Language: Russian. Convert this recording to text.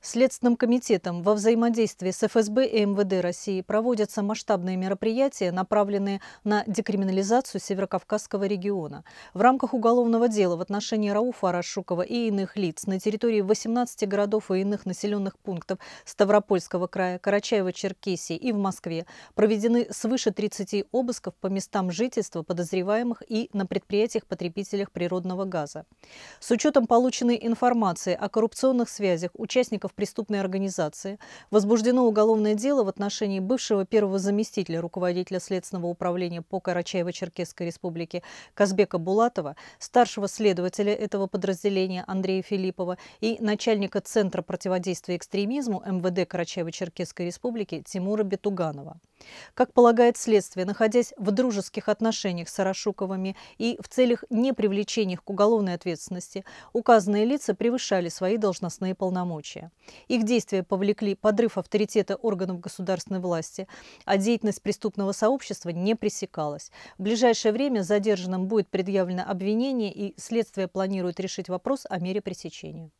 Следственным комитетом во взаимодействии с ФСБ и МВД России проводятся масштабные мероприятия, направленные на декриминализацию Северокавказского региона. В рамках уголовного дела в отношении Рауфа Арашукова и иных лиц на территории 18 городов и иных населенных пунктов Ставропольского края, Карачаева-Черкесии и в Москве проведены свыше 30 обысков по местам жительства подозреваемых и на предприятиях-потребителях природного газа. С учетом полученной информации о коррупционных связях участников участников преступной организации, возбуждено уголовное дело в отношении бывшего первого заместителя руководителя Следственного управления по Карачаево-Черкесской республике Казбека Булатова, старшего следователя этого подразделения Андрея Филиппова и начальника Центра противодействия экстремизму МВД Карачаево-Черкесской республики Тимура Бетуганова. Как полагает следствие, находясь в дружеских отношениях с Арашуковыми и в целях не привлечения их к уголовной ответственности, указанные лица превышали свои должностные полномочия. Их действия повлекли подрыв авторитета органов государственной власти, а деятельность преступного сообщества не пресекалась. В ближайшее время задержанным будет предъявлено обвинение, и следствие планирует решить вопрос о мере пресечения.